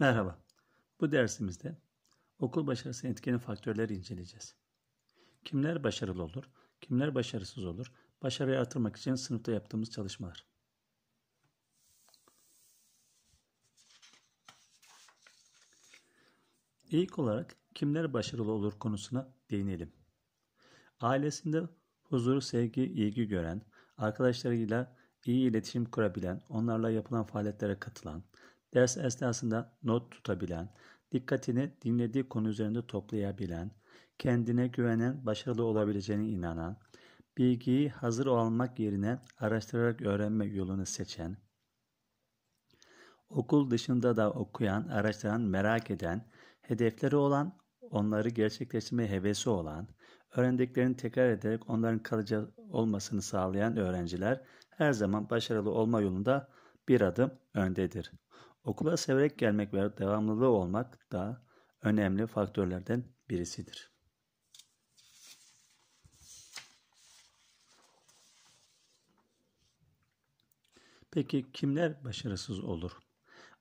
Merhaba. Bu dersimizde okul başarısı etkeni faktörleri inceleyeceğiz. Kimler başarılı olur, kimler başarısız olur, başarıyı artırmak için sınıfta yaptığımız çalışmalar. İlk olarak kimler başarılı olur konusuna değinelim. Ailesinde huzuru, sevgi, ilgi gören, arkadaşlarıyla iyi iletişim kurabilen, onlarla yapılan faaliyetlere katılan, ders esnasında not tutabilen, dikkatini dinlediği konu üzerinde toplayabilen, kendine güvenen, başarılı olabileceğine inanan, bilgiyi hazır olmak yerine araştırarak öğrenme yolunu seçen, okul dışında da okuyan, araştıran, merak eden, hedefleri olan, onları gerçekleştirmeye hevesi olan, öğrendiklerini tekrar ederek onların kalıcı olmasını sağlayan öğrenciler her zaman başarılı olma yolunda bir adım öndedir. Okula severek gelmek ve devamlılığı olmak da önemli faktörlerden birisidir. Peki kimler başarısız olur?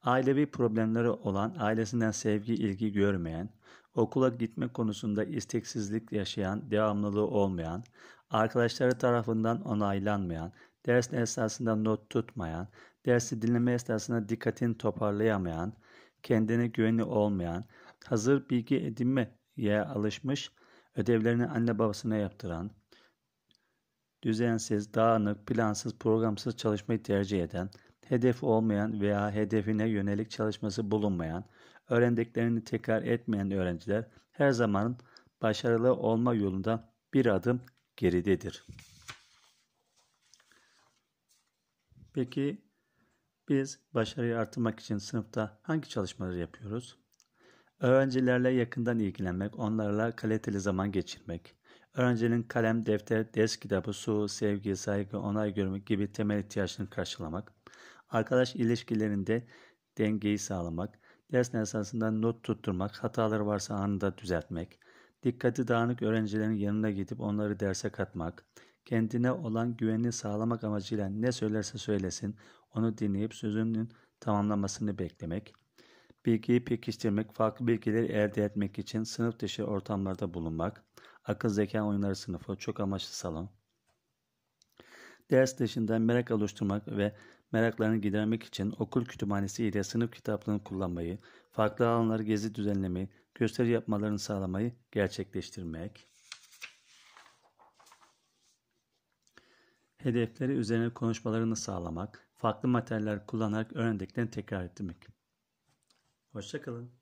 Ailevi problemleri olan, ailesinden sevgi, ilgi görmeyen, okula gitme konusunda isteksizlik yaşayan, devamlılığı olmayan, arkadaşları tarafından onaylanmayan, dersin esasında not tutmayan, dersi dinleme esnasında dikkatini toparlayamayan, kendine güveni olmayan, hazır bilgi edinmeye alışmış, ödevlerini anne babasına yaptıran, düzensiz, dağınık, plansız, programsız çalışmayı tercih eden, hedef olmayan veya hedefine yönelik çalışması bulunmayan, öğrendiklerini tekrar etmeyen öğrenciler her zaman başarılı olma yolunda bir adım geridedir. Peki biz başarıyı artırmak için sınıfta hangi çalışmaları yapıyoruz? Öğrencilerle yakından ilgilenmek, onlarla kaliteli zaman geçirmek, öğrencinin kalem, defter, ders kitabı, su, sevgi, saygı, onay görmek gibi temel ihtiyaçlarını karşılamak, arkadaş ilişkilerinde dengeyi sağlamak, ders esasında not tutturmak, hataları varsa anında düzeltmek, dikkati dağınık öğrencilerin yanına gidip onları derse katmak, kendine olan güvenini sağlamak amacıyla ne söylerse söylesin onu dinleyip sözünün tamamlamasını beklemek, bilgiyi pekiştirmek, farklı bilgileri elde etmek için sınıf dışı ortamlarda bulunmak, akıl zeka oyunları sınıfı, çok amaçlı salon, ders dışında merak oluşturmak ve meraklarını gidermek için okul kütüphanesi ile sınıf kitaplığını kullanmayı, farklı alanlar gezi düzenlemeyi, gösteri yapmalarını sağlamayı gerçekleştirmek. hedefleri üzerine konuşmalarını sağlamak, farklı materyaller kullanarak öğrendiklerini tekrar etmek. Hoşçakalın.